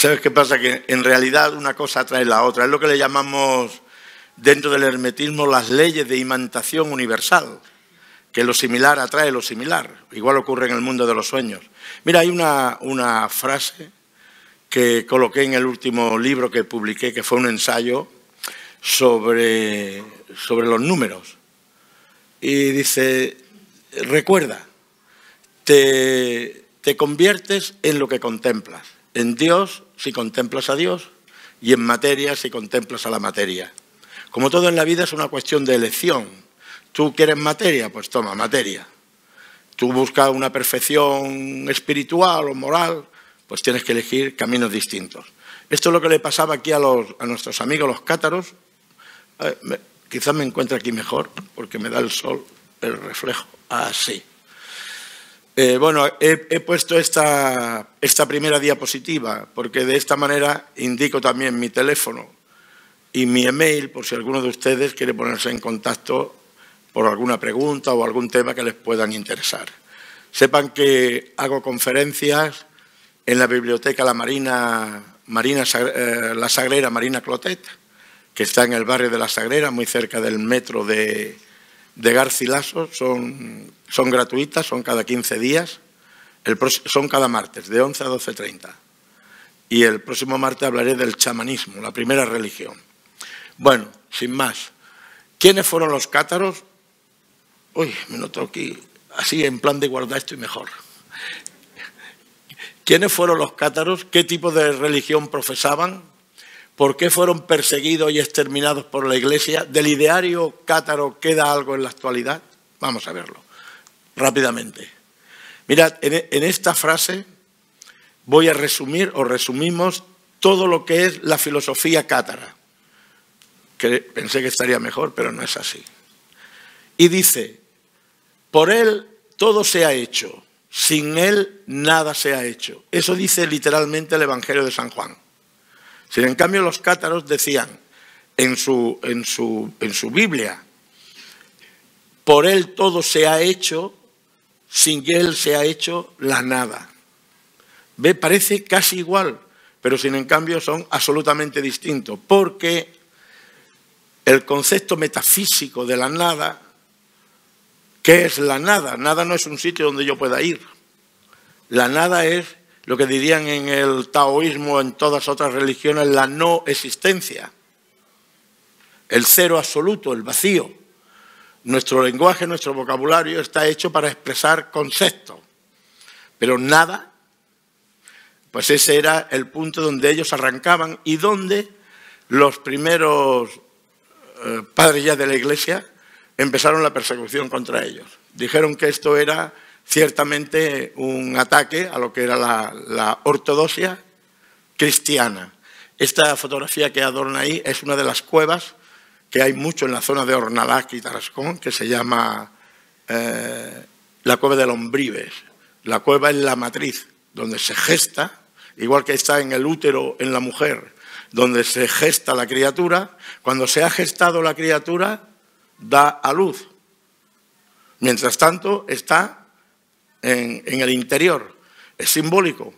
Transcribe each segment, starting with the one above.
¿Sabes qué pasa? Que en realidad una cosa atrae la otra. Es lo que le llamamos dentro del hermetismo las leyes de imantación universal, que lo similar atrae lo similar. Igual ocurre en el mundo de los sueños. Mira, hay una, frase que coloqué en el último libro que publiqué, que fue un ensayo sobre, los números. Y dice, recuerda, te, te conviertes en lo que contemplas, en Dios si contemplas a Dios y en materia si contemplas a la materia. Como todo en la vida es una cuestión de elección. Tú quieres materia, pues toma materia. Tú buscas una perfección espiritual o moral, pues tienes que elegir caminos distintos. Esto es lo que le pasaba aquí a, nuestros amigos los cátaros. Eh, quizás me encuentre aquí mejor porque me da el sol el reflejo. Así. Eh, bueno, he, puesto esta, esta, primera diapositiva porque de esta manera indico también mi teléfono y mi email por si alguno de ustedes quiere ponerse en contacto por alguna pregunta o algún tema que les puedan interesar. Sepan que hago conferencias en la Biblioteca La Marina, Marina eh, La Sagrera Marina Clotet, que está en el barrio de La Sagrera, muy cerca del metro de, de Garcilaso. Son son gratuitas, son cada 15 días, son cada martes, de 11 a 12.30. Y el próximo martes hablaré del chamanismo, la primera religión. Bueno, sin más. ¿Quiénes fueron los cátaros? Uy, me noto aquí, así en plan de guardar esto y mejor. ¿Quiénes fueron los cátaros? ¿Qué tipo de religión profesaban? ¿Por qué fueron perseguidos y exterminados por la Iglesia? ¿Del ideario cátaro queda algo en la actualidad? Vamos a verlo rápidamente. Mirad, en, esta frase voy a resumir o resumimos todo lo que es la filosofía cátara, que pensé que estaría mejor, pero no es así. Y dice, por él todo se ha hecho, sin él nada se ha hecho. Eso dice literalmente el Evangelio de San Juan. Si en cambio los cátaros decían en su, en su Biblia, por él todo se ha hecho sin él se ha hecho la nada. Ve, parece casi igual, pero sin en cambio son absolutamente distintos, porque el concepto metafísico de la nada, ¿qué es la nada? Nada no es un sitio donde yo pueda ir. La nada es lo que dirían en el taoísmo, en todas otras religiones, la no existencia, el cero absoluto, el vacío. Nuestro lenguaje, nuestro vocabulario está hecho para expresar conceptos, pero nada, pues ese era el punto donde ellos arrancaban y donde los primeros eh, padres ya de la Iglesia empezaron la persecución contra ellos. Dijeron que esto era ciertamente un ataque a lo que era la, la ortodoxia cristiana. Esta fotografía que adorna ahí es una de las cuevas que hay mucho en la zona de Ornalac y Tarascón, que se llama eh, la cueva de Lombrives. La cueva es la matriz, donde se gesta, igual que está en el útero en la mujer, donde se gesta la criatura, cuando se ha gestado la criatura, da a luz. Mientras tanto, está en el interior, es simbólico.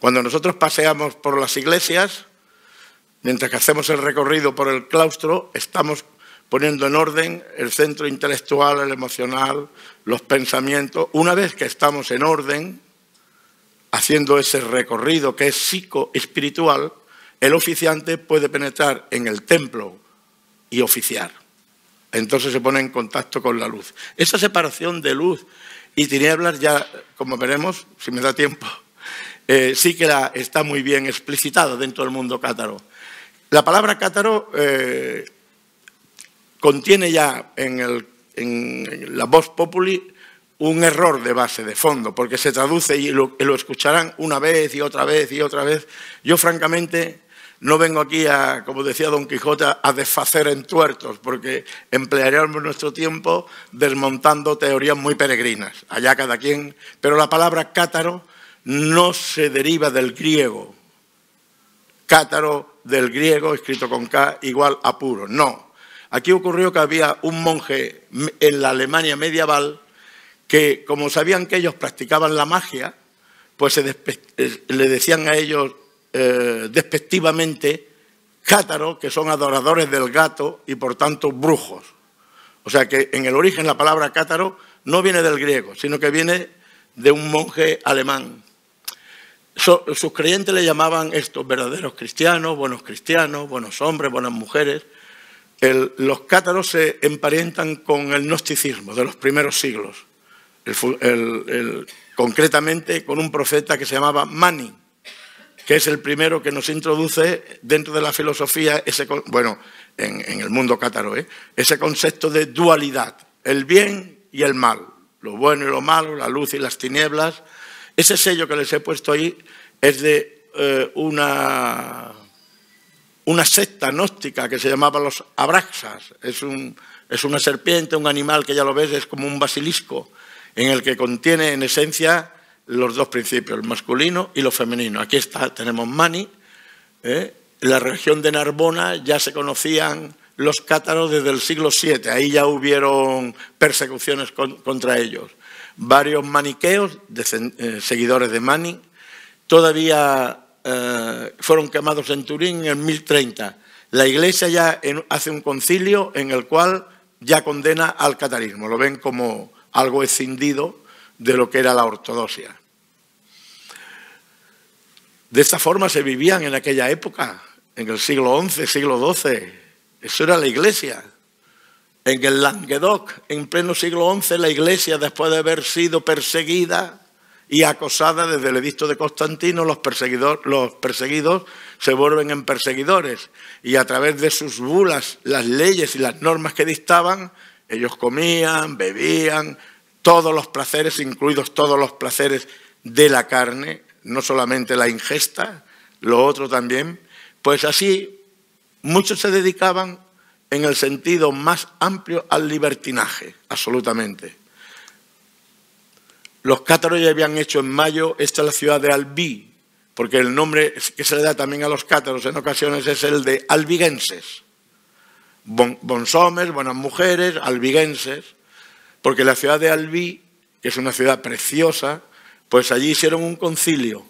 Cuando nosotros paseamos por las iglesias, Mientras que hacemos el recorrido por el claustro, estamos poniendo en orden el centro intelectual, el emocional, los pensamientos. Una vez que estamos en orden, haciendo ese recorrido que es psico psicoespiritual, el oficiante puede penetrar en el templo y oficiar. Entonces se pone en contacto con la luz. Esa separación de luz y tinieblas ya, como veremos, si me da tiempo, eh, sí que está muy bien explicitada dentro del mundo cátaro. La palabra cátaro eh, contiene ya en, la voz populi un error de base, de fondo, porque se traduce y lo, escucharán una vez y otra vez y otra vez. Yo, francamente, no vengo aquí a, como decía Don Quijote, a desfacer en tuertos, porque emplearemos nuestro tiempo desmontando teorías muy peregrinas, allá cada quien. Pero la palabra cátaro no se deriva del griego, cátaro del griego, escrito con K, igual a puro. No. Aquí ocurrió que había un monje en la Alemania medieval que, como sabían que ellos practicaban la magia, pues eh, le decían a ellos eh, despectivamente cátaros, que son adoradores del gato y por tanto brujos. O sea que en el origen la palabra cátaro no viene del griego, sino que viene de un monje alemán sus creyentes le llamaban estos verdaderos cristianos, buenos cristianos, buenos hombres, buenas mujeres. los cátaros se emparentan con el gnosticismo de los primeros siglos, concretamente con un profeta que se llamaba Mani, que es el primero que nos introduce dentro de la filosofía, bueno, en, el mundo cátaro, ¿eh? ese concepto de dualidad, el bien y el mal, lo bueno y lo malo, la luz y las tinieblas, ese sello que les he puesto ahí es de eh, una, secta gnóstica que se llamaba los abraxas. Es, una serpiente, un animal que ya lo ves, es como un basilisco, en el que contiene en esencia los dos principios, el masculino y lo femenino. Aquí está, tenemos Mani. ¿eh? En la región de Narbona ya se conocían los cátaros desde el siglo VII. Ahí ya hubieron persecuciones contra ellos varios maniqueos, eh, seguidores de Mani, todavía eh, fueron quemados en Turín en 1030. La Iglesia ya hace un concilio en el cual ya condena al catarismo, lo ven como algo escindido de lo que era la ortodoxia. De esta forma se vivían en aquella época, en el siglo XI, siglo XII. Eso era la Iglesia. En el Languedoc, en pleno siglo XI, la iglesia, después de haber sido perseguida y acosada desde el edicto de Constantino, los, los perseguidos se vuelven en perseguidores y a través de sus bulas, las leyes y las normas que dictaban, ellos comían, bebían, todos los placeres, incluidos todos los placeres de la carne, no solamente la ingesta, lo otro también, pues así muchos se dedicaban en el sentido más amplio al libertinaje, absolutamente. Los cátaros ya habían hecho en mayo, esta la ciudad de Albi, porque el nombre que se le da también a los cátaros en ocasiones es el de Albigenses, Bon, bonsomes, buenas mujeres, Albigenses, porque la ciudad de Albí, que es una ciudad preciosa, pues allí hicieron un concilio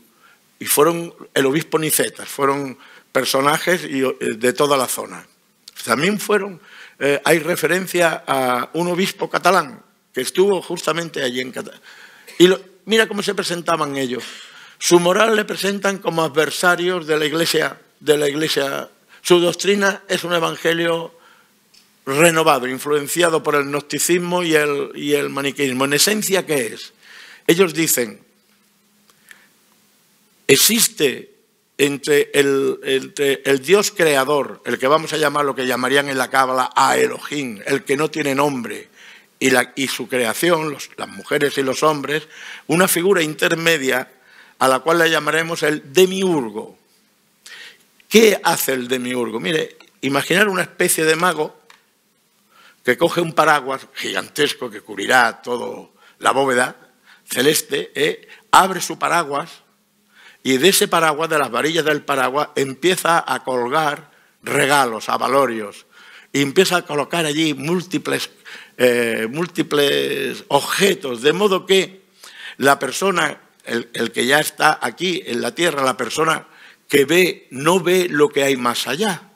y fueron el obispo Nicetas, fueron personajes eh, de toda la zona. También fueron, eh, hay referencia a un obispo catalán que estuvo justamente allí en Cataluña. Y mira cómo se presentaban ellos. Su moral le presentan como adversarios de la iglesia, de la iglesia. Su doctrina es un evangelio renovado, influenciado por el gnosticismo y el, y el maniqueísmo. En esencia, ¿qué es? Ellos dicen, existe entre el, entre el, Dios creador, el que vamos a llamar lo que llamarían en la cábala a Elohim, el que no tiene nombre, y, la, y su creación, las mujeres y los hombres, una figura intermedia a la cual le llamaremos el demiurgo. ¿Qué hace el demiurgo? Mire, imaginar una especie de mago que coge un paraguas gigantesco que cubrirá toda la bóveda celeste, ¿eh? abre su paraguas y de ese paraguas, de las varillas del paraguas, empieza a colgar regalos, avalorios. Y empieza a colocar allí múltiples, eh, múltiples objetos, de modo que la persona, el, que ya está aquí en la tierra, la persona que ve, no ve lo que hay más allá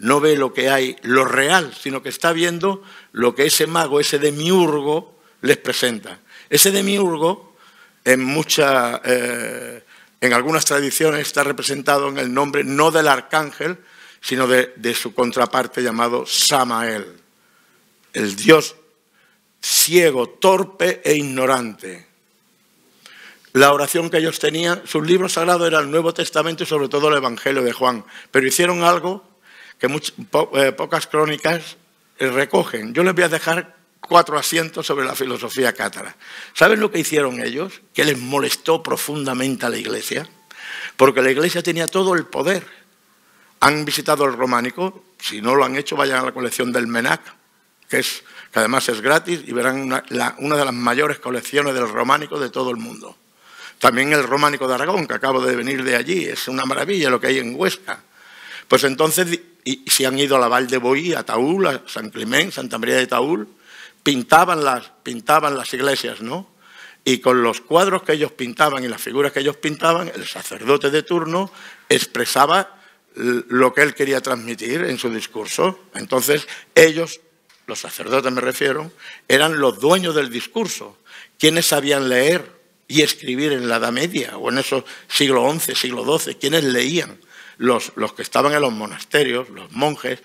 no ve lo que hay, lo real, sino que está viendo lo que ese mago, ese demiurgo, les presenta. Ese demiurgo, en mucha, eh, en algunas tradiciones está representado en el nombre no del arcángel, sino de, su contraparte llamado Samael, el dios ciego, torpe e ignorante. La oración que ellos tenían, sus libros sagrados era el Nuevo Testamento y sobre todo el Evangelio de Juan, pero hicieron algo que eh, pocas crónicas eh, recogen. Yo les voy a dejar cuatro asientos sobre la filosofía cátara. ¿Saben lo que hicieron ellos? Que les molestó profundamente a la Iglesia, porque la Iglesia tenía todo el poder. Han visitado el románico, si no lo han hecho, vayan a la colección del MENAC, que, es, que además es gratis, y verán una, de las mayores colecciones del románico de todo el mundo. También el románico de Aragón, que acabo de venir de allí, es una maravilla lo que hay en Huesca. Pues entonces, si han ido a la Val de Boí, a Taúl, a San Climén, Santa María de Taúl, pintaban las, pintaban las iglesias, ¿no? Y con los cuadros que ellos pintaban y las figuras que ellos pintaban, el sacerdote de turno expresaba lo que él quería transmitir en su discurso. Entonces, ellos, los sacerdotes me refiero, eran los dueños del discurso, quienes sabían leer y escribir en la Edad Media o en esos siglos XI, siglo XII, quienes leían, los que estaban en los monasterios, los monjes,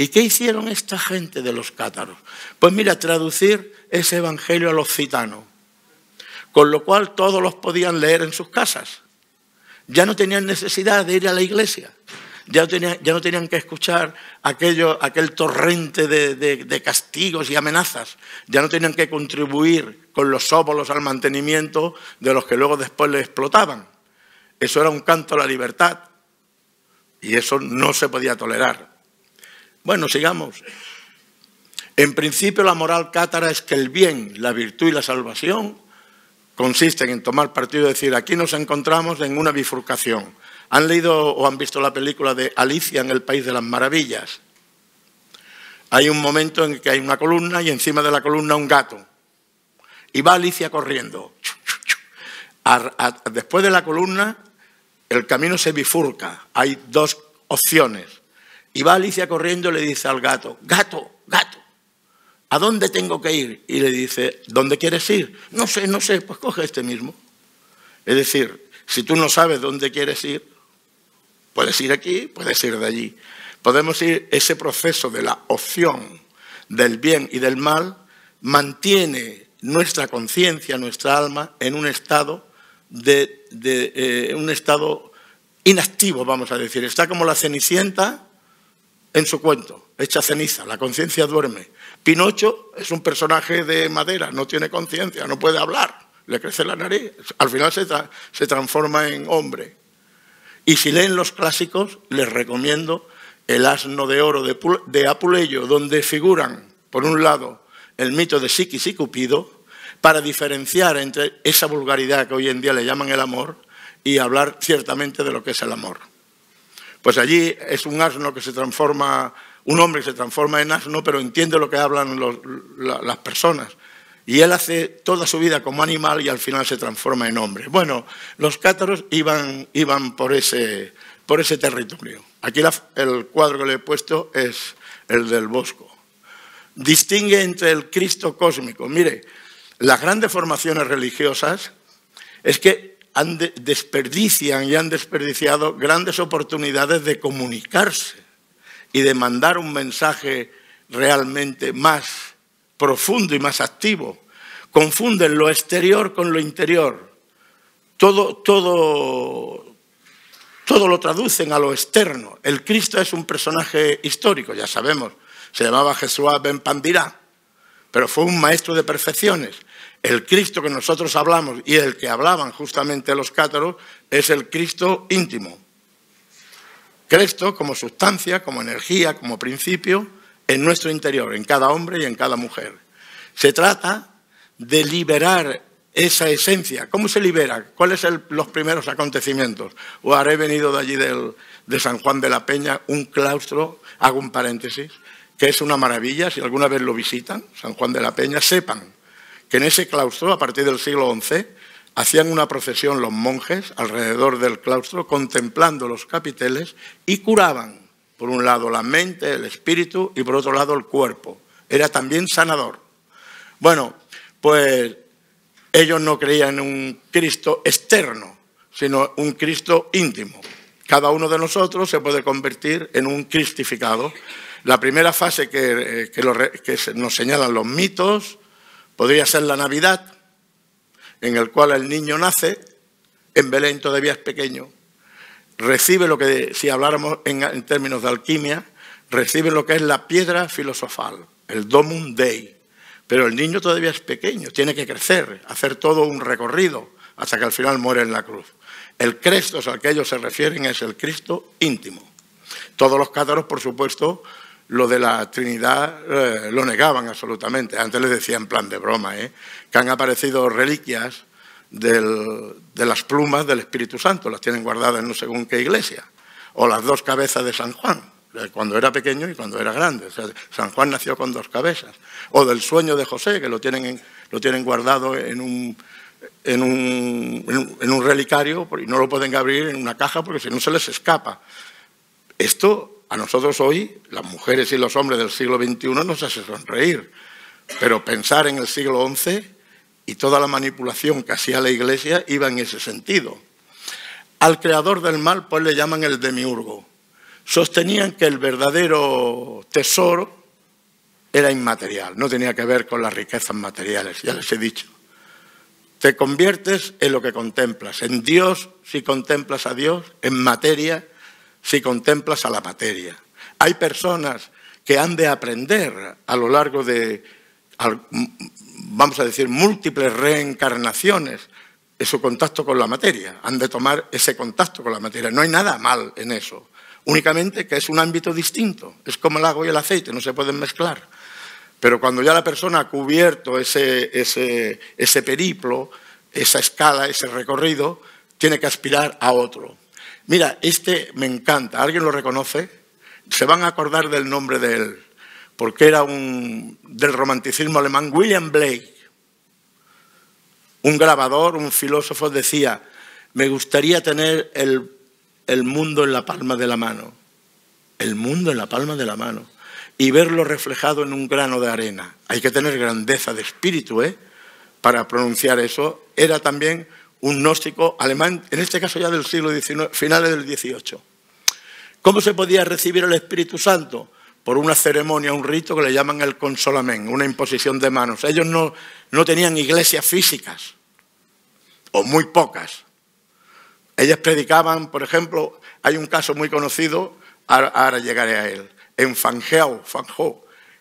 ¿Y qué hicieron esta gente de los cátaros? Pues mira, traducir ese evangelio a los citanos. con lo cual todos los podían leer en sus casas. Ya no tenían necesidad de ir a la iglesia, ya no tenían, que escuchar aquel torrente de, de castigos y amenazas, ya no tenían que contribuir con los óbolos al mantenimiento de los que luego después les explotaban. Eso era un canto a la libertad y eso no se podía tolerar. Bueno, sigamos. En principio la moral cátara es que el bien, la virtud y la salvación consisten en tomar partido y decir, aquí nos encontramos en una bifurcación. ¿Han leído o han visto la película de Alicia en el País de las Maravillas? Hay un momento en que hay una columna y encima de la columna un gato. Y va Alicia corriendo. después de la columna, el camino se bifurca. Hay dos opciones. Y va Alicia corriendo y le dice al gato, gato, gato, ¿a dónde tengo que ir? Y le dice, ¿dónde quieres ir? No sé, no sé, pues coge este mismo. Es decir, si tú no sabes dónde quieres ir, puedes ir aquí, puedes ir de allí. Podemos ir, ese proceso de la opción del bien y del mal mantiene nuestra conciencia, nuestra alma, en un estado, de, eh, un estado inactivo, vamos a decir. Está como la cenicienta en su cuento, hecha ceniza, la conciencia duerme. Pinocho es un personaje de madera, no tiene conciencia, no puede hablar, le crece la nariz, al final se, transforma en hombre. Y si leen los clásicos, les recomiendo El asno de oro de, de Apuleyo, donde figuran, por un lado, el mito de Psiquis y Cupido, para diferenciar entre esa vulgaridad que hoy en día le llaman el amor y hablar ciertamente de lo que es el amor. Pues allí es un asno que se transforma, un hombre que se transforma en asno, pero entiende lo que hablan las personas. Y él hace toda su vida como animal y al final se transforma en hombre. Bueno, los cátaros iban, iban por, ese, por ese territorio. Aquí el cuadro que le he puesto es el del Bosco. Distingue entre el Cristo cósmico. Mire, las grandes formaciones religiosas es que han desperdician y han desperdiciado grandes oportunidades de comunicarse y de mandar un mensaje realmente más profundo y más activo. Confunden lo exterior con lo interior. Todo, todo, lo traducen a lo externo. El Cristo es un personaje histórico, ya sabemos. Se llamaba Jesús Ben Pandira, pero fue un maestro de perfecciones. El Cristo que nosotros hablamos y el que hablaban justamente los cátaros es el Cristo íntimo. Cristo como sustancia, como energía, como principio en nuestro interior, en cada hombre y en cada mujer. Se trata de liberar esa esencia. ¿Cómo se libera? ¿Cuáles son los primeros acontecimientos? O haré venido de allí de San Juan de la Peña un claustro, hago un paréntesis, que es una maravilla, si alguna vez lo visitan, San Juan de la Peña, sepan que en ese claustro, a partir del siglo XI, hacían una procesión los monjes alrededor del claustro, contemplando los capiteles y curaban, por un lado, la mente, el espíritu y por otro lado, el cuerpo. Era también sanador. Bueno, pues ellos no creían en un Cristo externo, sino un Cristo íntimo. Cada uno de nosotros se puede convertir en un cristificado. La primera fase que, eh, que nos señalan los mitos, Podría ser la Navidad, en el cual el niño nace, en Belén todavía es pequeño, recibe lo que, si habláramos en, términos de alquimia, recibe lo que es la piedra filosofal, el Domum Dei. Pero el niño todavía es pequeño, tiene que crecer, hacer todo un recorrido hasta que al final muere en la cruz. El Cristo al que ellos se refieren es el Cristo íntimo. Todos los cátaros, por supuesto, lo de la Trinidad eh, lo negaban absolutamente. Antes les decía en plan de broma, ¿eh? que han aparecido reliquias de las plumas del Espíritu Santo, las tienen guardadas en no según qué iglesia, o las dos cabezas de San Juan, cuando era pequeño y cuando era grande. O sea, San Juan nació con dos cabezas, o del sueño de José, que lo tienen, guardado en un, en en un, en un relicario y no lo pueden abrir en una caja porque si no se les escapa. Esto a nosotros hoy, las mujeres y los hombres del siglo XXI nos hace sonreír, pero pensar en el siglo XI y toda la manipulación que hacía la Iglesia iba en ese sentido. Al creador del mal, pues le llaman el demiurgo. Sostenían que el verdadero tesoro era inmaterial, no tenía que ver con las riquezas materiales, ya les he dicho. Te conviertes en lo que contemplas, en Dios si contemplas a Dios, en materia si contemplas a la materia. Hay personas que han de aprender a lo largo de, vamos a decir, múltiples reencarnaciones de su contacto con la materia. Han de tomar ese contacto con la materia. No hay nada mal en eso. Únicamente que es un ámbito distinto. Es como el agua y el aceite, no se pueden mezclar. Pero cuando ya la persona ha cubierto ese, ese periplo, esa escala, ese recorrido, tiene que aspirar a otro. Mira, este me encanta, ¿alguien lo reconoce? Se van a acordar del nombre de él, porque era un, del romanticismo alemán, William Blake. Un grabador, un filósofo decía, me gustaría tener el, el mundo en la palma de la mano, el mundo en la palma de la mano, y verlo reflejado en un grano de arena. Hay que tener grandeza de espíritu, ¿eh? Para pronunciar eso, era también un gnóstico alemán, en este caso ya del siglo XIX, finales del XVIII. ¿Cómo se podía recibir el Espíritu Santo? Por una ceremonia, un rito que le llaman el consolamen, una imposición de manos. Ellos no, tenían iglesias físicas, o muy pocas. Ellos predicaban, por ejemplo, hay un caso muy conocido, ahora, llegaré a él, en Fangeau,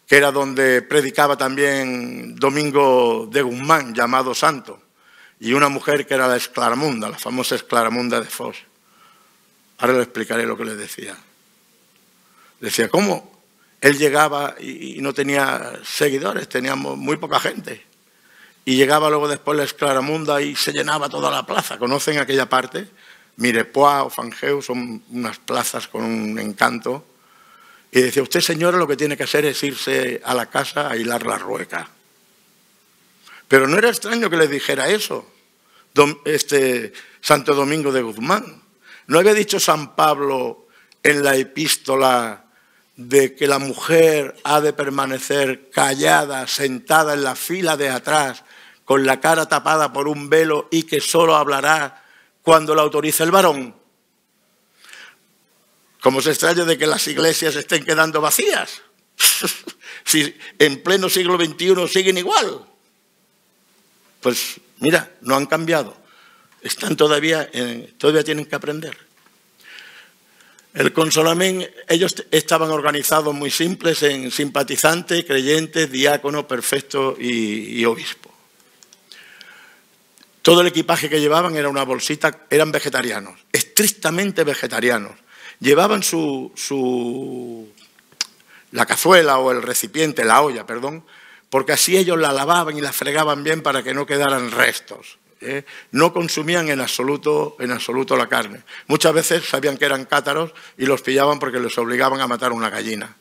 que era donde predicaba también Domingo de Guzmán, llamado Santo y una mujer que era la esclaramunda, la famosa esclaramunda de Foss. Ahora le explicaré lo que le decía. Decía, ¿cómo? Él llegaba y, no tenía seguidores, teníamos muy poca gente. Y llegaba luego después la esclaramunda y se llenaba toda la plaza. ¿Conocen aquella parte? Mirepoix o Fangeu son unas plazas con un encanto. Y decía, usted señora lo que tiene que hacer es irse a la casa a hilar la rueca. Pero no era extraño que le dijera eso este, Santo Domingo de Guzmán. ¿No había dicho San Pablo en la epístola de que la mujer ha de permanecer callada, sentada en la fila de atrás, con la cara tapada por un velo y que solo hablará cuando la autorice el varón? ¿Cómo se extraña de que las iglesias estén quedando vacías? si en pleno siglo XXI siguen igual. Pues mira, no han cambiado. Están todavía, en, todavía tienen que aprender. El Consolamen, ellos estaban organizados muy simples en simpatizantes, creyentes, diácono, perfecto y, y obispo. Todo el equipaje que llevaban era una bolsita, eran vegetarianos, estrictamente vegetarianos. Llevaban su, su la cazuela o el recipiente, la olla, perdón, porque así ellos la lavaban y la fregaban bien para que no quedaran restos. ¿eh? No consumían en absoluto, en absoluto la carne. Muchas veces sabían que eran cátaros y los pillaban porque les obligaban a matar una gallina.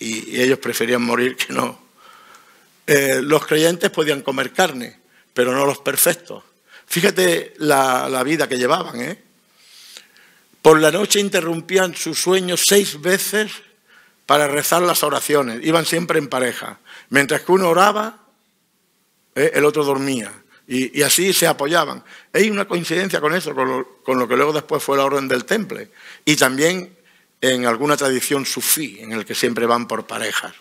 Y, ellos preferían morir que no. Eh, los creyentes podían comer carne, pero no los perfectos. Fíjate la, vida que llevaban. ¿eh? Por la noche interrumpían sus sueños seis veces para rezar las oraciones. Iban siempre en pareja. Mientras que uno oraba, eh, el otro dormía. Y, así se apoyaban. Hay una coincidencia con eso, con lo, que luego después fue la orden del temple. Y también en alguna tradición sufí, en el que siempre van por parejas.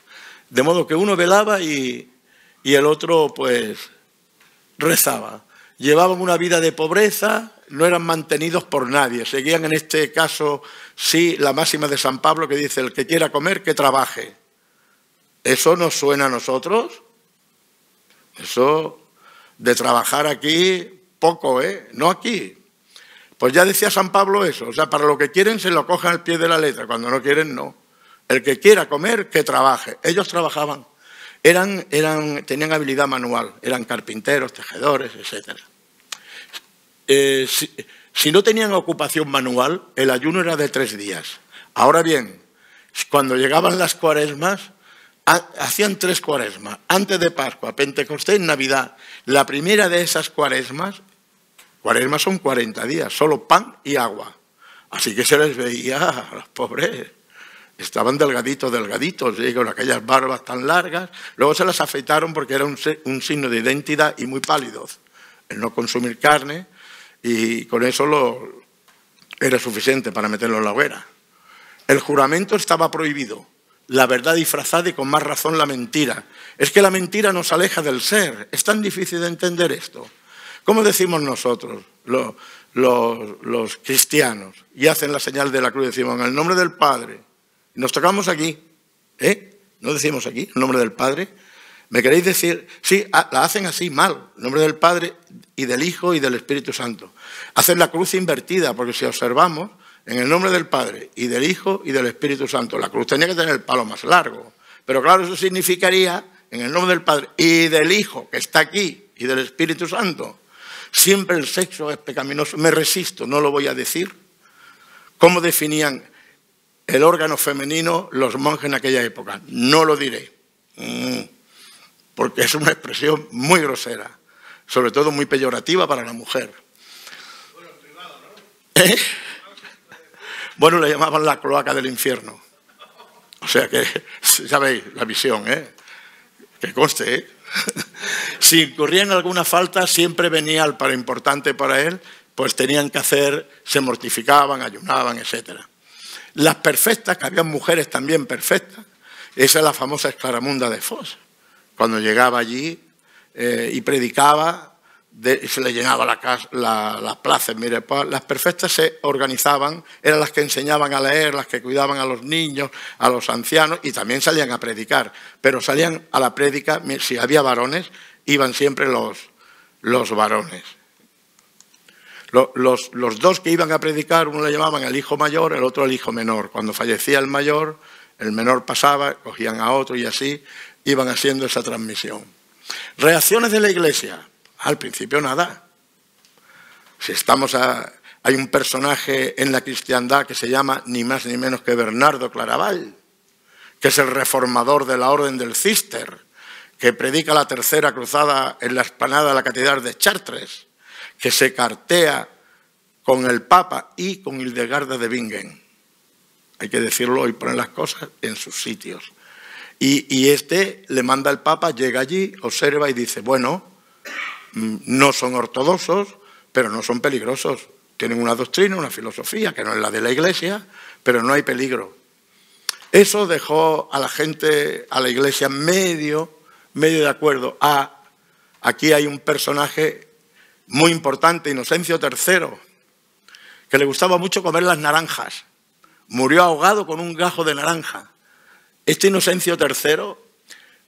De modo que uno velaba y, y el otro pues rezaba llevaban una vida de pobreza, no eran mantenidos por nadie. Seguían en este caso, sí, la máxima de San Pablo que dice, el que quiera comer, que trabaje. ¿Eso nos suena a nosotros? Eso de trabajar aquí, poco, ¿eh? No aquí. Pues ya decía San Pablo eso. O sea, para lo que quieren se lo cojan al pie de la letra. Cuando no quieren, no. El que quiera comer, que trabaje. Ellos trabajaban eran, tenían habilidad manual, eran carpinteros, tejedores, etc. Eh, si, no tenían ocupación manual, el ayuno era de tres días. Ahora bien, cuando llegaban las cuaresmas, hacían tres cuaresmas, antes de Pascua, Pentecostés Navidad. La primera de esas cuaresmas, cuaresmas son 40 días, solo pan y agua. Así que se les veía a los pobres Estaban delgaditos, delgaditos, con aquellas barbas tan largas. Luego se las afeitaron porque era un, signo de identidad y muy pálidos. El no consumir carne y con eso era suficiente para meterlo en la hoguera. El juramento estaba prohibido. La verdad disfrazada y con más razón la mentira. Es que la mentira nos aleja del ser. Es tan difícil de entender esto. ¿Cómo decimos nosotros, los, cristianos, y hacen la señal de la cruz, decimos, en el nombre del Padre, nos tocamos aquí, ¿eh? No decimos aquí, el nombre del Padre. ¿Me queréis decir? Sí, ah, la hacen así mal, nombre del Padre y del Hijo y del Espíritu Santo. Hacen la cruz invertida, porque si observamos, en el nombre del Padre y del Hijo y del Espíritu Santo, la cruz tenía que tener el palo más largo. Pero claro, eso significaría, en el nombre del Padre y del Hijo, que está aquí, y del Espíritu Santo. Siempre el sexo es pecaminoso. Me resisto, no lo voy a decir. ¿Cómo definían el órgano femenino los monjes en aquella época. No lo diré, mm, porque es una expresión muy grosera, sobre todo muy peyorativa para la mujer. Bueno, privado, ¿no? ¿Eh? Bueno, le llamaban la cloaca del infierno. O sea que, ya veis, la visión, ¿eh? Que conste, ¿eh? Si en alguna falta, siempre venía al para importante para él, pues tenían que hacer, se mortificaban, ayunaban, etcétera. Las perfectas, que habían mujeres también perfectas. Esa es la famosa escaramunda de Foz. Cuando llegaba allí eh, y predicaba, se le llenaba la, las plazas. Mire, pues, las perfectas se organizaban, eran las que enseñaban a leer, las que cuidaban a los niños, a los ancianos y también salían a predicar. Pero salían a la prédica, si había varones, iban siempre los varones. Los, dos que iban a predicar, uno le llamaban el hijo mayor, el otro el hijo menor. Cuando fallecía el mayor, el menor pasaba, cogían a otro y así iban haciendo esa transmisión. Reacciones de la iglesia. Al principio nada. Si estamos a, hay un personaje en la cristiandad que se llama ni más ni menos que Bernardo Claraval, que es el reformador de la Orden del Cister, que predica la tercera cruzada en la esplanada de la Catedral de Chartres que se cartea con el Papa y con Hildegarda de Bingen. Hay que decirlo y poner las cosas en sus sitios. Y, este le manda al Papa, llega allí, observa y dice, bueno, mm, no son ortodoxos, pero no son peligrosos. Tienen una doctrina, una filosofía, que no es la de la Iglesia, pero no hay peligro. Eso dejó a la gente, a la Iglesia, medio, medio de acuerdo a, ah, aquí hay un personaje muy importante, Inocencio III, que le gustaba mucho comer las naranjas. Murió ahogado con un gajo de naranja. Este Inocencio III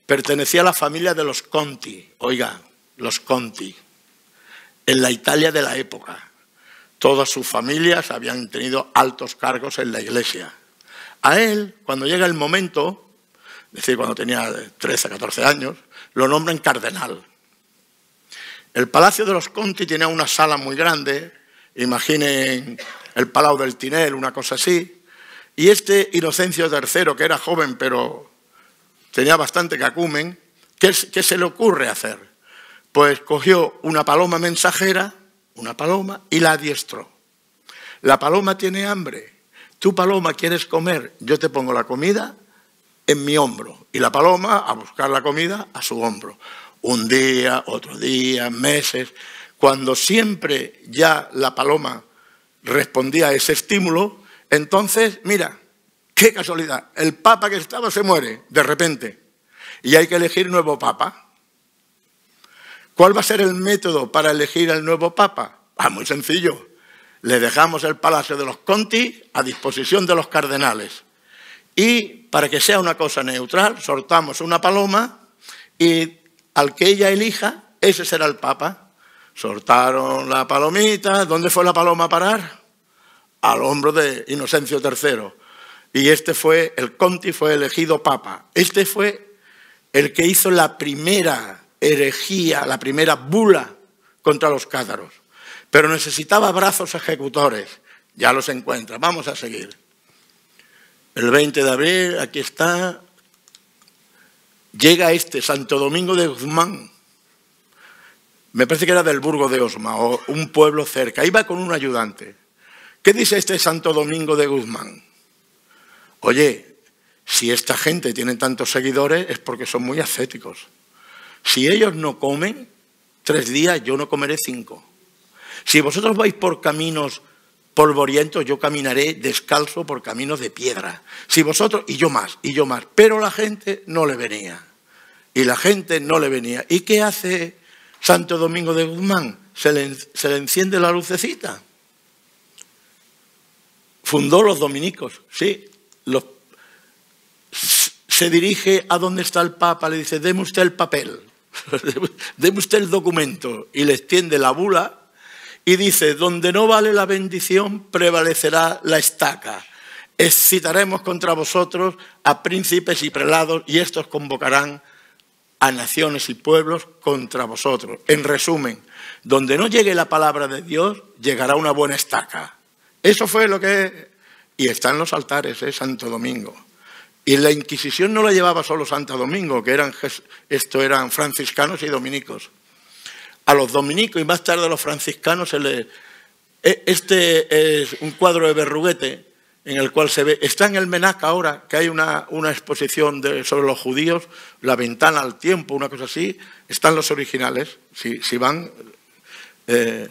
pertenecía a la familia de los Conti, oiga, los Conti, en la Italia de la época. Todas sus familias habían tenido altos cargos en la iglesia. A él, cuando llega el momento, es decir, cuando tenía 13, 14 años, lo nombran cardenal. El Palacio de los Conti tenía una sala muy grande, imaginen el Palau del Tinel, una cosa así, y este Inocencio III, que era joven pero tenía bastante cacumen, ¿qué, ¿qué se le ocurre hacer? Pues cogió una paloma mensajera, una paloma, y la adiestró. La paloma tiene hambre, tú paloma quieres comer, yo te pongo la comida en mi hombro, y la paloma a buscar la comida a su hombro un día, otro día, meses, cuando siempre ya la paloma respondía a ese estímulo, entonces, mira, qué casualidad, el papa que estaba se muere de repente y hay que elegir nuevo papa. ¿Cuál va a ser el método para elegir al nuevo papa? Ah, muy sencillo. Le dejamos el Palacio de los Conti a disposición de los cardenales. Y para que sea una cosa neutral, soltamos una paloma y al que ella elija, ese será el Papa. Soltaron la palomita, ¿dónde fue la paloma a parar? Al hombro de Inocencio III. Y este fue, el Conti fue elegido Papa. Este fue el que hizo la primera herejía, la primera bula contra los cátaros. Pero necesitaba brazos ejecutores. Ya los encuentra. Vamos a seguir. El 20 de abril, aquí está llega este Santo Domingo de Guzmán, me parece que era del Burgo de Osma o un pueblo cerca, iba con un ayudante. ¿Qué dice este Santo Domingo de Guzmán? Oye, si esta gente tiene tantos seguidores es porque son muy ascéticos. Si ellos no comen tres días, yo no comeré cinco. Si vosotros vais por caminos polvoriento, yo caminaré descalzo por caminos de piedra. Si vosotros, y yo más, y yo más. Pero la gente no le venía. Y la gente no le venía. ¿Y qué hace Santo Domingo de Guzmán? Se le, enciende la lucecita. Fundó los dominicos, sí. se dirige a donde está el Papa, le dice, deme usted el papel, deme usted el documento. Y le extiende la bula y dice, donde no vale la bendición, prevalecerá la estaca. Excitaremos contra vosotros a príncipes y prelados y estos convocarán a naciones y pueblos contra vosotros. En resumen, donde no llegue la palabra de Dios, llegará una buena estaca. Eso fue lo que... Y están los altares, ¿eh? Santo Domingo. Y la Inquisición no la llevaba solo Santo Domingo, que eran, esto eran franciscanos y dominicos a los dominicos y más tarde a los franciscanos se les... E, este es un cuadro de Berruguete en el cual se ve, está en el Menac ahora, que hay una, exposición sobre los judíos, la ventana al tiempo, una cosa así, están los originales, si, van, eh,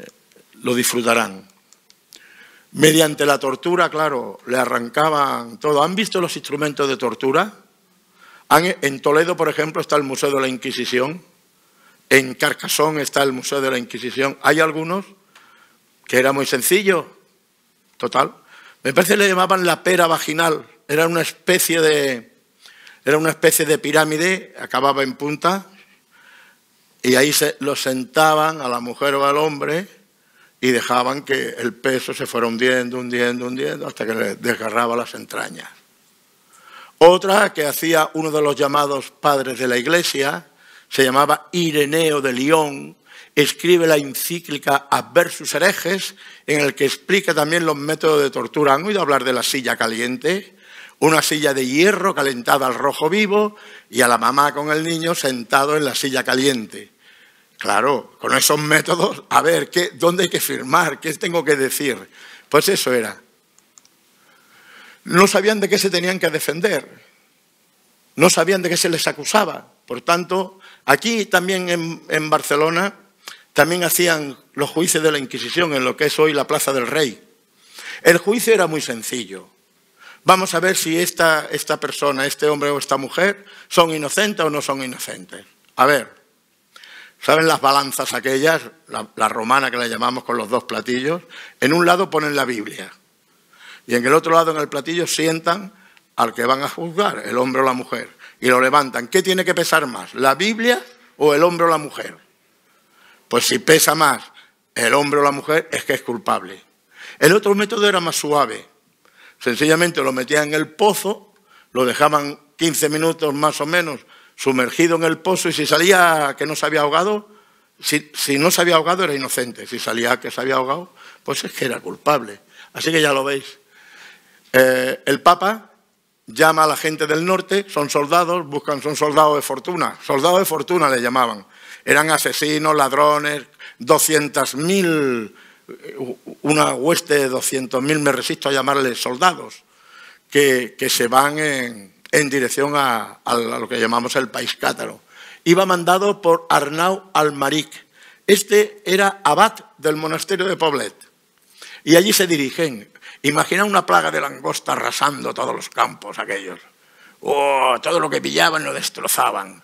lo disfrutarán. Mediante la tortura, claro, le arrancaban todo. ¿Han visto los instrumentos de tortura? En Toledo, por ejemplo, está el Museo de la Inquisición, en Carcasón está el Museo de la Inquisición. Hay algunos que era muy sencillo, total. Me parece que le llamaban la pera vaginal. Era una especie de, era una especie de pirámide, acababa en punta, y ahí se, lo sentaban a la mujer o al hombre y dejaban que el peso se fuera hundiendo, hundiendo, hundiendo, hasta que le desgarraba las entrañas. Otra que hacía uno de los llamados padres de la iglesia, se llamaba Ireneo de León, escribe la encíclica Adversus herejes, en el que explica también los métodos de tortura. ¿Han oído hablar de la silla caliente? Una silla de hierro calentada al rojo vivo y a la mamá con el niño sentado en la silla caliente. Claro, con esos métodos, a ver, ¿qué, ¿dónde hay que firmar? ¿Qué tengo que decir? Pues eso era. No sabían de qué se tenían que defender. No sabían de qué se les acusaba. Por tanto, Aquí también en, Barcelona también hacían los juicios de la Inquisición en lo que es hoy la Plaza del Rey. El juicio era muy sencillo. Vamos a ver si esta, esta persona, este hombre o esta mujer son inocentes o no son inocentes. A ver, ¿saben las balanzas aquellas, la, la romana que la llamamos con los dos platillos? En un lado ponen la Biblia y en el otro lado en el platillo sientan al que van a juzgar, el hombre o la mujer y lo levantan. ¿Qué tiene que pesar más, la Biblia o el hombre o la mujer? Pues si pesa más el hombre o la mujer, es que es culpable. El otro método era más suave. Sencillamente lo metían en el pozo, lo dejaban 15 minutos más o menos sumergido en el pozo y si salía que no se había ahogado, si, no se había ahogado era inocente, si salía que se había ahogado, pues es que era culpable. Así que ya lo veis. Eh, el Papa llama a la gente del norte, son soldados, buscan, son soldados de fortuna, soldados de fortuna le llamaban. Eran asesinos, ladrones, 200.000, una hueste de 200.000, me resisto a llamarles soldados, que, se van en, dirección a, a, lo que llamamos el país cátaro. Iba mandado por Arnau Almaric. Este era abad del monasterio de Poblet. Y allí se dirigen Imagina una plaga de langosta arrasando todos los campos aquellos. Oh, todo lo que pillaban lo destrozaban.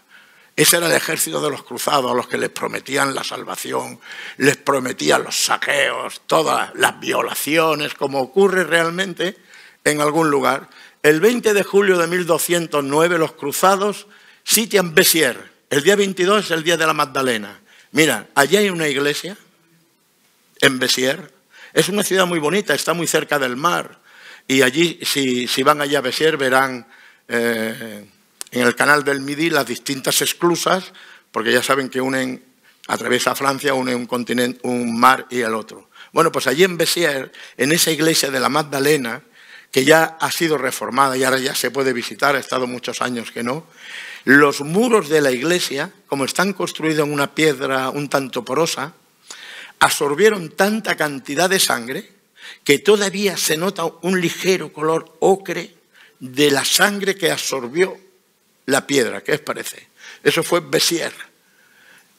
Ese era el ejército de los cruzados, a los que les prometían la salvación, les prometían los saqueos, todas las violaciones, como ocurre realmente en algún lugar. El 20 de julio de 1209 los cruzados sitian Bessier. El día 22 es el día de la Magdalena. Mira, allí hay una iglesia, en Bessier, es una ciudad muy bonita, está muy cerca del mar. Y allí, si, van allá a Besier, verán eh, en el canal del Midi las distintas esclusas, porque ya saben que unen, atraviesa Francia, une un, continente, un mar y el otro. Bueno, pues allí en Besier, en esa iglesia de la Magdalena, que ya ha sido reformada y ahora ya se puede visitar, ha estado muchos años que no, los muros de la iglesia, como están construidos en una piedra un tanto porosa, absorbieron tanta cantidad de sangre que todavía se nota un ligero color ocre de la sangre que absorbió la piedra, ¿qué os parece? Eso fue Bessier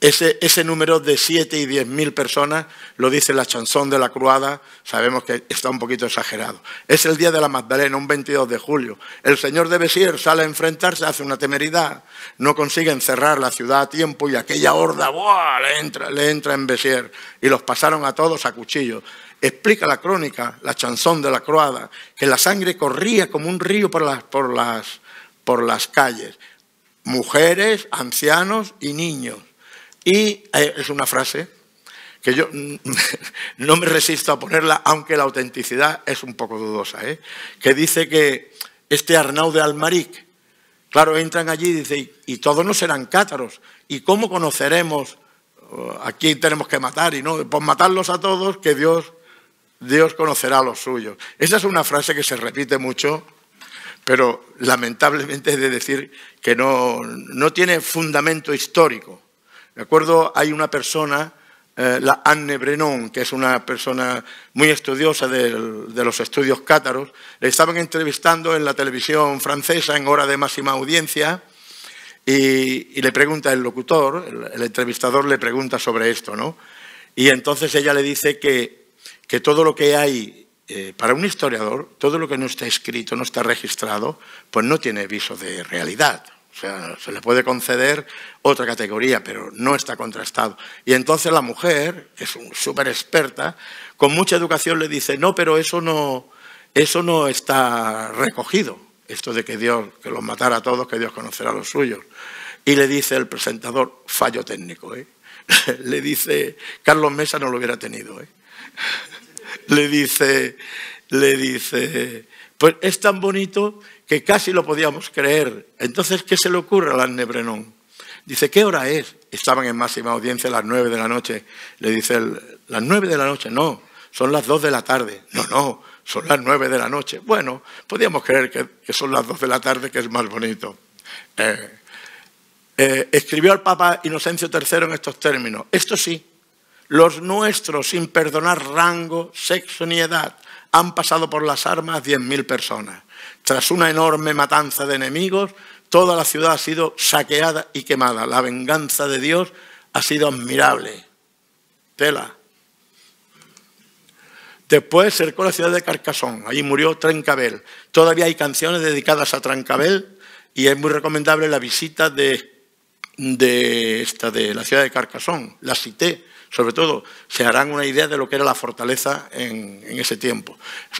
ese, ese número de 7 y 10 mil personas lo dice la chansón de la Croada, sabemos que está un poquito exagerado. Es el día de la Magdalena, un 22 de julio. El señor de Besier sale a enfrentarse, hace una temeridad, no consiguen cerrar la ciudad a tiempo y aquella horda Le, entra, en Besier y los pasaron a todos a cuchillo. Explica la crónica, la chansón de la Croada, que la sangre corría como un río por las, por las, por las calles. Mujeres, ancianos y niños y eh, es una frase que yo no me resisto a ponerla, aunque la autenticidad es un poco dudosa, ¿eh? que dice que este Arnau de Almaric, claro, entran allí y dice, y todos no serán cátaros, ¿y cómo conoceremos oh, a quién tenemos que matar? Y no, pues matarlos a todos, que Dios, conocerá a los suyos. Esa es una frase que se repite mucho pero lamentablemente es de decir que no tiene fundamento histórico. ¿De acuerdo? Hay una persona, eh, la Anne Brenon, que es una persona muy estudiosa de los estudios cátaros, le estaban entrevistando en la televisión francesa en hora de máxima audiencia y, le pregunta el locutor, el, entrevistador le pregunta sobre esto, ¿no? Y entonces ella le dice que, todo lo que hay eh, para un historiador, todo lo que no está escrito, no está registrado, pues no tiene viso de realidad. O sea, se le puede conceder otra categoría, pero no está contrastado. Y entonces la mujer, que es súper experta, con mucha educación le dice, no, pero eso no, está recogido. Esto de que Dios, que los matara a todos, que Dios conocerá a los suyos. Y le dice el presentador, fallo técnico, ¿eh? le dice, Carlos Mesa no lo hubiera tenido. ¿eh? le dice, le dice, pues es tan bonito que casi lo podíamos creer. Entonces, ¿qué se le ocurre a la nebrenón? Dice, ¿qué hora es? Estaban en máxima audiencia a las nueve de la noche. Le dice las nueve de la noche, no, son las dos de la tarde. No, no, son las nueve de la noche. Bueno, podíamos creer que, son las dos de la tarde, que es más bonito. Eh, eh, escribió al Papa Inocencio III en estos términos. Esto sí, los nuestros, sin perdonar rango, sexo ni edad, han pasado por las armas diez mil personas. Tras una enorme matanza de enemigos, toda la ciudad ha sido saqueada y quemada. La venganza de Dios ha sido admirable. Tela. Después cercó la ciudad de Carcasón, allí murió Trencabel. Todavía hay canciones dedicadas a Trancabel y es muy recomendable la visita de, esta, de la ciudad de Carcassón, la cité sobre todo, se harán una idea de lo que era la fortaleza en, ese tiempo.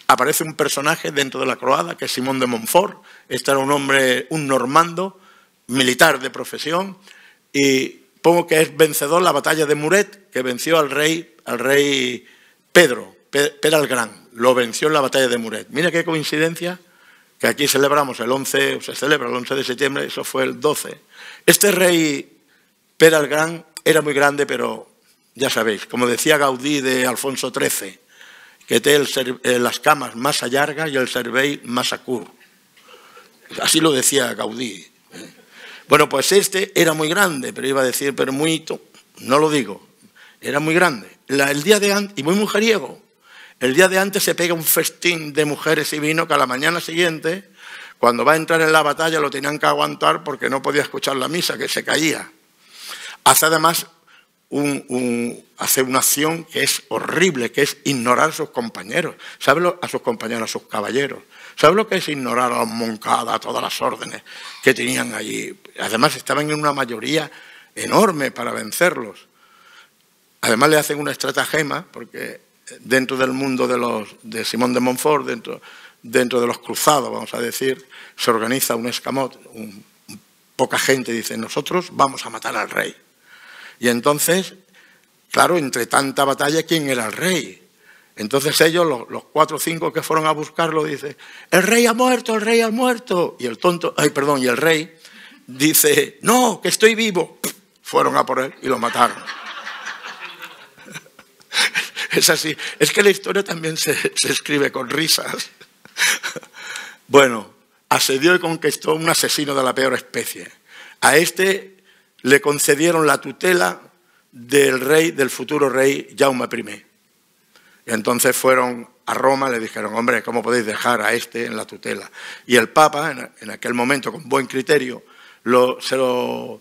Aparece un personaje dentro de la croada, que es Simón de Montfort. Este era un hombre, un normando, militar de profesión, y pongo que es vencedor la batalla de Muret, que venció al rey, al rey Pedro, Pedro el Gran, lo venció en la batalla de Muret. Mira qué coincidencia, que aquí celebramos el 11, se celebra el 11 de septiembre, eso fue el 12. Este rey Pedro el Gran era muy grande, pero ya sabéis, como decía Gaudí de Alfonso XIII, que te eh, las camas más allargas y el cervey más cur. Así lo decía Gaudí. ¿eh? Bueno, pues este era muy grande, pero iba a decir, pero muy, no lo digo, era muy grande. el día de antes, y muy mujeriego, el día de antes se pega un festín de mujeres y vino que a la mañana siguiente, cuando va a entrar en la batalla, lo tenían que aguantar porque no podía escuchar la misa, que se caía. Hace además un, hace una acción que es horrible, que es ignorar a sus compañeros. ¿Sabe lo, a sus compañeros, a sus caballeros? ¿Sabe lo que es ignorar a los Moncada, a todas las órdenes que tenían allí? Además, estaban en una mayoría enorme para vencerlos. Además, le hacen una estratagema, porque dentro del mundo de, los, de Simón de Montfort, dentro, dentro de los cruzados, vamos a decir, se organiza un escamot, poca gente dice, nosotros vamos a matar al rey. Y entonces, claro, entre tanta batalla, ¿quién era el rey? Entonces ellos, los, cuatro o cinco que fueron a buscarlo, dicen, el rey ha muerto, el rey ha muerto. Y el tonto, ay, perdón, y el rey dice, no, que estoy vivo. Fueron a por él y lo mataron. es así. Es que la historia también se, se escribe con risas. bueno, asedió y conquistó un asesino de la peor especie. A este le concedieron la tutela del rey, del futuro rey Jaume I. entonces fueron a Roma, le dijeron, hombre, ¿cómo podéis dejar a este en la tutela? Y el Papa, en aquel momento, con buen criterio, lo, se, lo,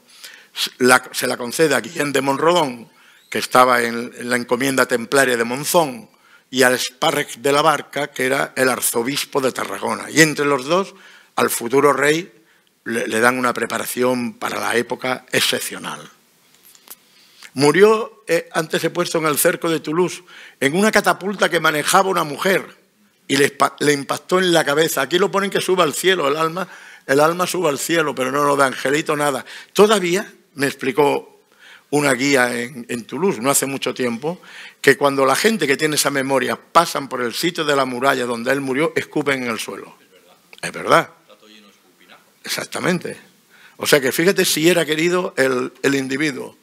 la, concede a Guillén de Monrodón, que estaba en, la encomienda templaria de Monzón, y al Sparrec de la Barca, que era el arzobispo de Tarragona. Y entre los dos, al futuro rey le, dan una preparación para la época excepcional. Murió eh, antes he puesto en el cerco de Toulouse, en una catapulta que manejaba una mujer y le, impactó en la cabeza. Aquí lo ponen que suba al cielo, el alma, el alma suba al cielo, pero no lo de angelito nada. Todavía, me explicó una guía en, en Toulouse no hace mucho tiempo, que cuando la gente que tiene esa memoria pasan por el sitio de la muralla donde él murió, escupen en el suelo. Es verdad. Exactamente. O sea que fíjate si era querido el, individuo.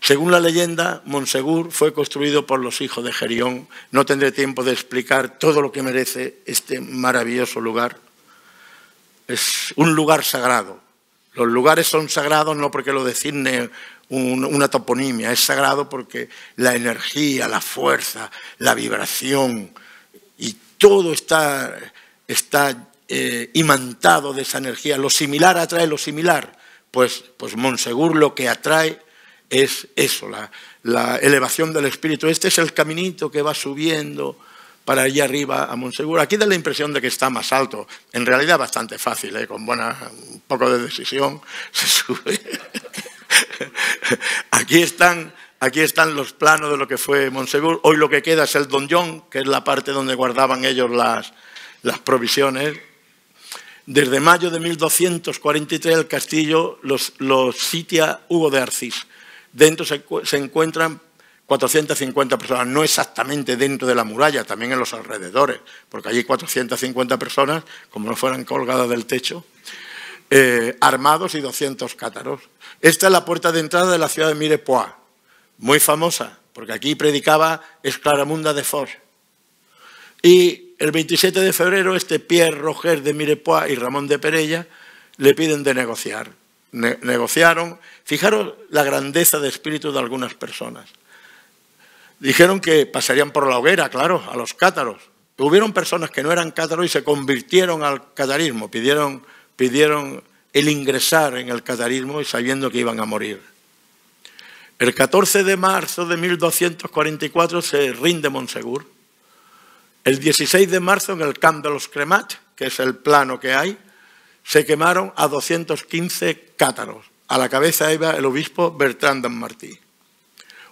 Según la leyenda, Monsegur fue construido por los hijos de Gerión. No tendré tiempo de explicar todo lo que merece este maravilloso lugar. Es un lugar sagrado. Los lugares son sagrados no porque lo designe una toponimia, es sagrado porque la energía, la fuerza, la vibración y todo está, está eh, imantado de esa energía. Lo similar atrae lo similar. Pues, pues Monsegur lo que atrae es eso, la, elevación del espíritu. Este es el caminito que va subiendo para allá arriba a Monsegur. Aquí da la impresión de que está más alto. En realidad bastante fácil, ¿eh? con buena, un poco de decisión se sube. Aquí están, aquí están los planos de lo que fue Monsegur. Hoy lo que queda es el donjon, que es la parte donde guardaban ellos las, las provisiones desde mayo de 1243 el castillo los, los sitia Hugo de Arcis. Dentro se, se encuentran 450 personas, no exactamente dentro de la muralla, también en los alrededores, porque allí 450 personas, como no fueran colgadas del techo, eh, armados y 200 cátaros. Esta es la puerta de entrada de la ciudad de Mirepoix, muy famosa, porque aquí predicaba Esclaramunda de Fort. Y el 27 de febrero este Pierre Roger de Mirepoix y Ramón de Perella le piden de negociar. negociaron, fijaros la grandeza de espíritu de algunas personas. Dijeron que pasarían por la hoguera, claro, a los cátaros. Hubieron personas que no eran cátaros y se convirtieron al catarismo, pidieron, pidieron el ingresar en el catarismo y sabiendo que iban a morir. El 14 de marzo de 1244 se rinde Monsegur el 16 de marzo, en el Camp de los Cremat, que es el plano que hay, se quemaron a 215 cátaros. A la cabeza iba el obispo Bertrand Martí.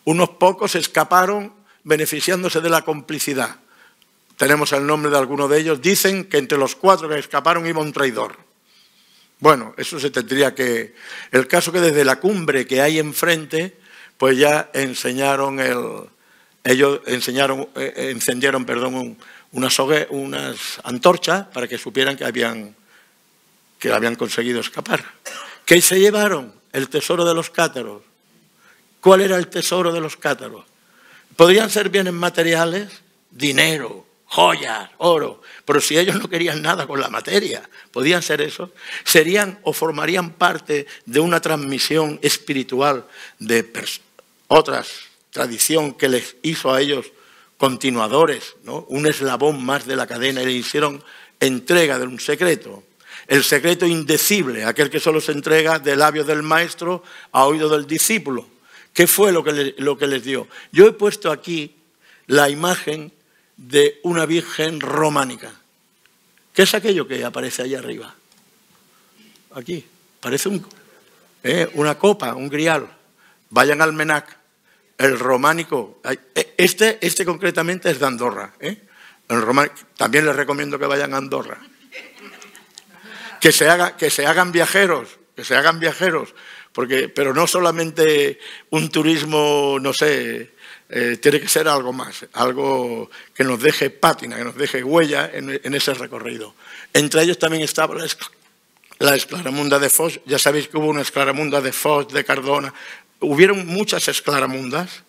Unos pocos escaparon beneficiándose de la complicidad. Tenemos el nombre de alguno de ellos. Dicen que entre los cuatro que escaparon iba un traidor. Bueno, eso se tendría que... El caso que desde la cumbre que hay enfrente, pues ya enseñaron el, ellos eh, eh, encendieron perdón, unas, antorchas para que supieran que habían, que habían conseguido escapar. ¿Qué se llevaron? El tesoro de los cátaros. ¿Cuál era el tesoro de los cátaros? Podrían ser bienes materiales, dinero, joyas, oro, pero si ellos no querían nada con la materia, podían ser eso, serían o formarían parte de una transmisión espiritual de otras tradición que les hizo a ellos continuadores, ¿no? un eslabón más de la cadena y le hicieron entrega de un secreto. El secreto indecible, aquel que solo se entrega del labio del maestro a oído del discípulo. ¿Qué fue lo que, lo que les dio? Yo he puesto aquí la imagen de una virgen románica. ¿Qué es aquello que aparece allá arriba? Aquí, parece un, ¿eh? una copa, un grial. Vayan al Menac el románico, eh, este, este concretamente es de Andorra. ¿eh? El también les recomiendo que vayan a Andorra. Que se, haga, que se hagan viajeros, que se hagan viajeros, porque, pero no solamente un turismo, no sé, eh, tiene que ser algo más, algo que nos deje pátina, que nos deje huella en, ese recorrido. Entre ellos también estaba la, esclaramunda de foss. ya sabéis que hubo una esclaramunda de Foss de Cardona, hubieron muchas esclaramundas.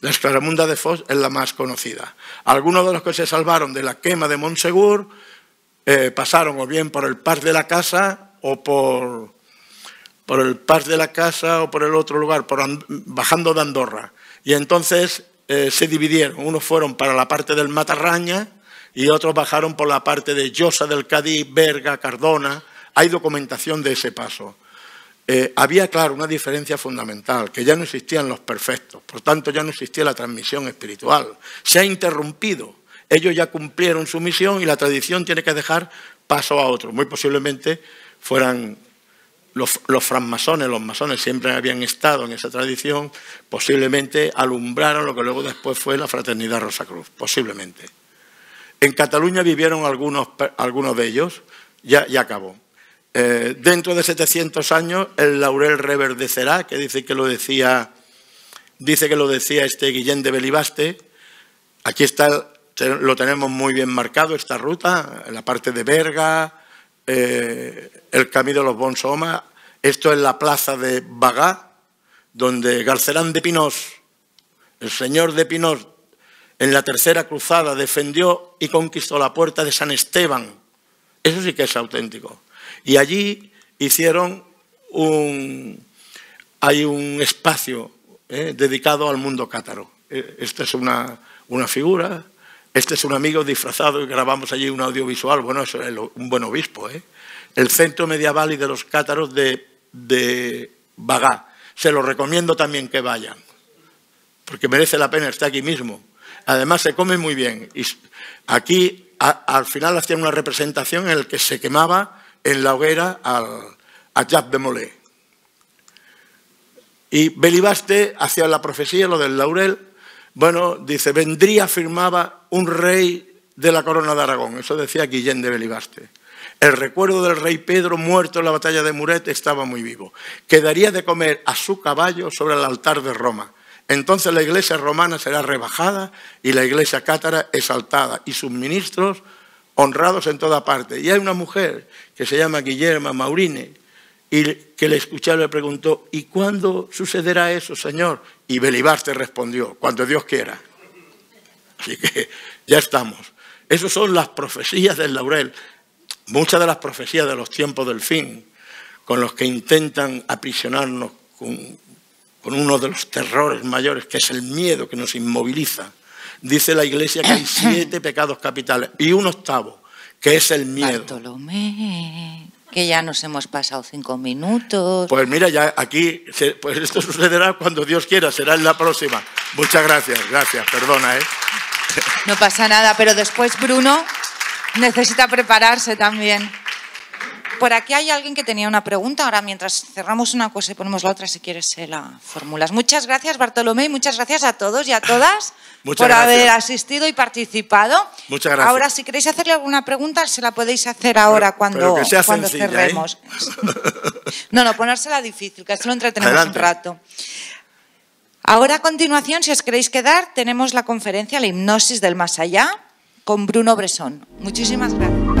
La esclaramunda de Foz es la más conocida. Algunos de los que se salvaron de la quema de Montsegur eh, pasaron o bien por el par de la Casa o por, el par de la Casa o por el otro lugar, por bajando de Andorra. Y entonces eh, se dividieron. Unos fueron para la parte del Matarraña y otros bajaron por la parte de Llosa del Cadí, Berga, Cardona. Hay documentación de ese paso. Eh, había, claro, una diferencia fundamental, que ya no existían los perfectos, por tanto ya no existía la transmisión espiritual. Se ha interrumpido, ellos ya cumplieron su misión y la tradición tiene que dejar paso a otro. Muy posiblemente fueran los, francmasones, los masones siempre habían estado en esa tradición, posiblemente alumbraron lo que luego después fue la fraternidad Rosacruz, posiblemente. En Cataluña vivieron algunos, algunos de ellos, ya, ya acabó. Eh, dentro de 700 años el laurel reverdecerá, que dice que lo decía, dice que lo decía este Guillén de Belibaste. Aquí está, lo tenemos muy bien marcado, esta ruta, la parte de Berga, eh, el camino de los Bonsoma Esto es la plaza de Bagá, donde Garcerán de Pinós, el señor de Pinós, en la tercera cruzada defendió y conquistó la puerta de San Esteban. Eso sí que es auténtico. Y allí hicieron un... Hay un espacio eh, dedicado al mundo cátaro. Eh, esta es una, figura, este es un amigo disfrazado y grabamos allí un audiovisual. Bueno, es un buen obispo, ¿eh? El Centro Medieval y de los Cátaros de, de Bagá. Se lo recomiendo también que vayan, porque merece la pena, está aquí mismo. Además, se come muy bien. Y aquí, al final, hacían una representación en la que se quemaba en la hoguera al, a Jacques de Molay. Y Belibaste hacía la profecía, lo del laurel. Bueno, dice, vendría, firmaba un rey de la corona de Aragón. Eso decía Guillén de Belibaste. El recuerdo del rey Pedro muerto en la batalla de Muret estaba muy vivo. Quedaría de comer a su caballo sobre el altar de Roma. Entonces la iglesia romana será rebajada y la iglesia cátara exaltada y sus ministros honrados en toda parte. Y hay una mujer que se llama Guillermo Maurine, y que le escuchaba le preguntó, ¿y cuándo sucederá eso, Señor? Y Belibarte respondió, cuando Dios quiera. Así que ya estamos. Esas son las profecías del laurel, muchas de las profecías de los tiempos del fin, con los que intentan aprisionarnos con, con uno de los terrores mayores, que es el miedo que nos inmoviliza. Dice la Iglesia que hay siete pecados capitales y un octavo que es el miedo. Bartolomé, que ya nos hemos pasado cinco minutos. Pues mira, ya aquí, pues esto sucederá cuando Dios quiera, será en la próxima. Muchas gracias, gracias, perdona, ¿eh? No pasa nada, pero después Bruno necesita prepararse también. Por aquí hay alguien que tenía una pregunta. Ahora, mientras cerramos una cosa y ponemos la otra, si quieres, se la fórmulas Muchas gracias, Bartolomé, y muchas gracias a todos y a todas por haber asistido y participado. Muchas gracias. Ahora, si queréis hacerle alguna pregunta, se la podéis hacer ahora cuando, cuando ¿eh? cerremos. No, No, no, ponérsela difícil, que así lo entretenemos un rato. Ahora, a continuación, si os queréis quedar, tenemos la conferencia La hipnosis del más allá con Bruno Bresón. Muchísimas gracias.